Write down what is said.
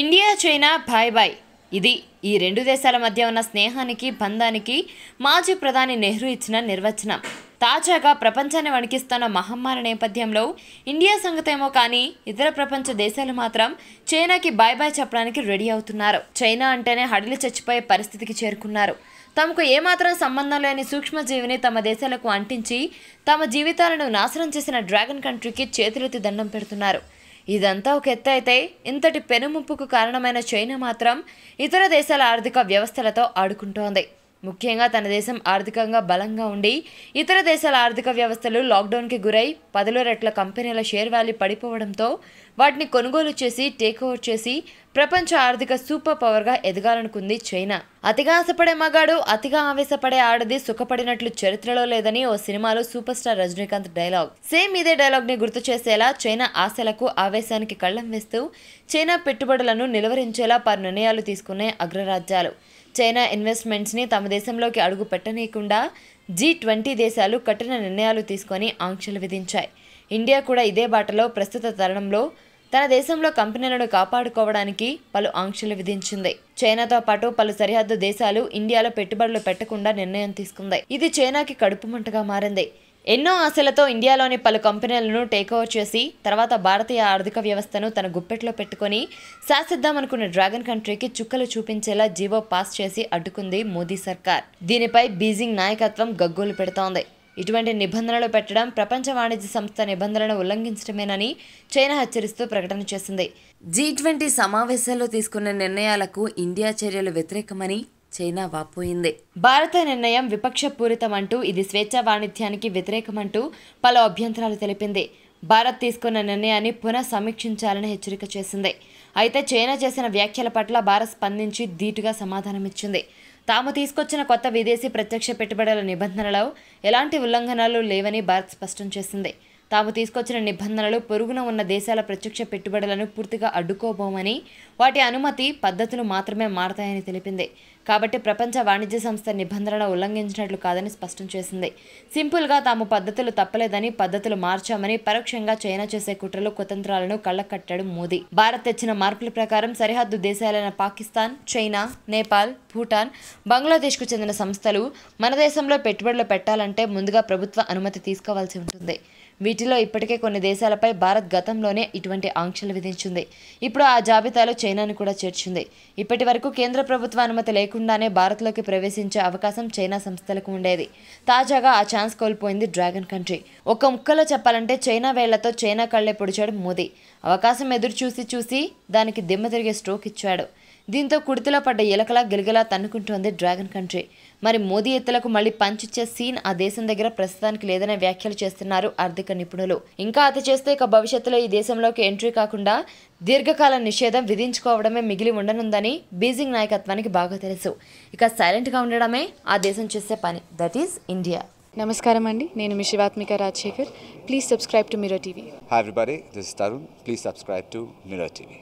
India China bye bye ఇది ఈ రెండు దేశాల మధ్య ఉన్న స్నేహానికి బంధానికి మాజీ ప్రధాని నెహ్రూ ఇచ్చిన నిర్వచనం తాజాగా ప్రపంచాన్ని వణికిస్తున్న మహమ్మారి నేపథ్యంలో ఇండియా సంగతేమో కానీ ఇతర ప్రపంచ దేశాలు మాత్రం చైనాకి బాయ్ బాయ్ చెప్పడానికి రెడీ అవుతున్నారు చైనా అంటేనే హడిలి చచ్చిపోయే పరిస్థితికి చేరుకున్నారు తమకు ఏమాత్రం సంబంధం లేని సూక్ష్మజీవిని తమ దేశాలకు అంటించి తమ జీవితాలను నాశనం చేసిన డ్రాగన్ కంట్రీకి చేతులెత్తి దండం పెడుతున్నారు ఇదంతా ఒక ఎత్తు అయితే ఇంతటి పెనుముప్పుకు కారణమైన చైనా మాత్రం ఇతర దేశాల ఆర్థిక వ్యవస్థలతో ఆడుకుంటోంది ముఖ్యంగా తన దేశం ఆర్థికంగా బలంగా ఉండి ఇతర దేశాల ఆర్థిక వ్యవస్థలు లాక్డౌన్కి గురై పదుల రెట్ల కంపెనీల షేర్ వాల్యూ పడిపోవడంతో వాటిని కొనుగోలు చేసి టేక్ చేసి ప్రపంచ ఆర్థిక సూపర్ పవర్గా ఎదగాలనుకుంది చైనా అతిగా ఆశపడే మగాడు అతిగా ఆవేశపడే ఆడది సుఖపడినట్లు చరిత్రలో లేదని ఓ సినిమాలో super star Rajinikanth dialogue same ఇదే డైలాగ్ని గుర్తు చేసేలా చైనా ఆశలకు ఆవేశానికి కళ్ళం వేస్తూ చైనా పెట్టుబడులను నిలువరించేలా పలు నిర్ణయాలు తీసుకునే అగ్రరాజ్యాలు చైనా ఇన్వెస్ట్మెంట్స్ని తమ దేశంలోకి అడుగు పెట్టనీయకుండా జీ ట్వంటీ దేశాలు కఠిన నిర్ణయాలు తీసుకొని ఆంక్షలు విధించాయి ఇండియా కూడా ఇదే బాటలో ప్రస్తుత తరుణంలో తన దేశంలో కంపెనీలను కాపాడుకోవడానికి పలు ఆంక్షలు విధించింది చైనాతో పాటు పలు సరిహద్దు దేశాలు ఇండియాలో పెట్టుబడులు పెట్టకుండా నిర్ణయం తీసుకుంది ఇది చైనాకి కడుపుమంటగా మారింది ఎన్నో ఆశలతో ఇండియాలోని పలు కంపెనీలను టేక్ ఓవర్ చేసి తర్వాత భారతీయ ఆర్థిక వ్యవస్థను తన గుప్పెట్లో పెట్టుకొని శాసిద్దామనుకున్న డ్రాగన్ కంట్రీకి చుక్కలు చూపించేలా జీవో పాస్ చేసి అడ్డుకుంది మోదీ సర్కార్ దీనిపై బీజింగ్ నాయకత్వం గగ్గోలు పెడుతోంది ఇటువంటి నిబంధనలు పెట్టడం ప్రపంచ వాణిజ్య సంస్థ నిబంధనలను ఉల్లంఘించడమేనని చైనా హెచ్చరిస్తూ ప్రకటన చేసింది జీ ట్వంటీ సమావేశాల్లో తీసుకున్న నిర్ణయాలకు ఇండియా చర్యలు వ్యతిరేకమని చైనా వాపోయింది భారత నిర్ణయం పూరితమంటూ ఇది స్వేచ్ఛ వాణిజ్యానికి వ్యతిరేకమంటూ పలు అభ్యంతరాలు తెలిపింది భారత్ తీసుకున్న నిర్ణయాన్ని పునః సమీక్షించాలని హెచ్చరిక చేసింది అయితే చైనా చేసిన వ్యాఖ్యల పట్ల భారత్ స్పందించి ధీటుగా సమాధానమిచ్చింది తాము తీసుకొచ్చిన కొత్త విదేశీ ప్రత్యక్ష పెట్టుబడుల నిబంధనలో ఎలాంటి ఉల్లంఘనలు లేవని భారత్ స్పష్టం చేసింది తాము తీసుకొచ్చిన నిబంధనలు పొరుగున ఉన్న దేశాల ప్రత్యక్ష పెట్టుబడులను పూర్తిగా అడ్డుకోబోమని వాటి అనుమతి పద్ధతులు మాత్రమే మారతాయని తెలిపింది కాబట్టి ప్రపంచ వాణిజ్య సంస్థ నిబంధనలు ఉల్లంఘించినట్లు కాదని స్పష్టం చేసింది సింపుల్గా తాము పద్ధతులు తప్పలేదని పద్ధతులు మార్చామని పరోక్షంగా చైనా చేసే కుట్రలు కుతంత్రాలను కళ్ళకట్టాడు మోదీ భారత్ తెచ్చిన మార్పుల ప్రకారం సరిహద్దు దేశాలైన పాకిస్తాన్ చైనా నేపాల్ భూటాన్ బంగ్లాదేశ్కు చెందిన సంస్థలు మన దేశంలో పెట్టుబడులు పెట్టాలంటే ముందుగా ప్రభుత్వ అనుమతి తీసుకోవాల్సి ఉంటుంది వీటిలో ఇప్పటికే కొన్ని దేశాలపై భారత్ గతంలోనే ఇటువంటి ఆంక్షలు విధించింది ఇప్పుడు ఆ జాబితాలో చైనాను కూడా చేర్చింది ఇప్పటి వరకు కేంద్ర ప్రభుత్వ అనుమతి లేకుండానే భారత్లోకి ప్రవేశించే అవకాశం చైనా సంస్థలకు ఉండేది తాజాగా ఆ ఛాన్స్ కోల్పోయింది డ్రాగన్ కంట్రీ ఒక ముక్కలో చెప్పాలంటే చైనా వేళ్లతో చైనా కళ్ళే పొడిచాడు మోదీ అవకాశం ఎదురు చూసి చూసి దానికి దిమ్మ తిరిగే స్ట్రోక్ ఇచ్చాడు దీంతో కుడితిలో పడ్డ ఎలకలా గిలగిలా తన్నుకుంటోంది డ్రాగన్ కంట్రీ మరి మోదీ ఎత్తులకు మళ్ళీ పంచిచ్చే సీన్ ఆ దేశం దగ్గర ప్రస్తుతానికి లేదనే వ్యాఖ్యలు చేస్తున్నారు ఆర్థిక నిపుణులు ఇంకా అతి చేస్తే ఇక భవిష్యత్తులో ఈ దేశంలోకి ఎంట్రీ కాకుండా దీర్ఘకాల నిషేధం విధించుకోవడమే మిగిలి ఉండనుందని బీజింగ్ నాయకత్వానికి బాగా తెలుసు ఇక సైలెంట్గా ఉండడమే ఆ దేశం చేసే పని దట్ ఈస్ ఇండియా నమస్కారం అండి నేను మీ Shivathmika Rajasekhar please subscribe to mirror TV everybody this Tarun please subscribe to mirror TV